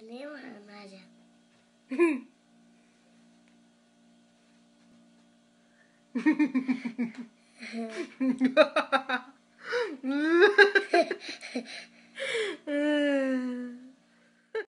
别那么难听。哈哈哈哈哈。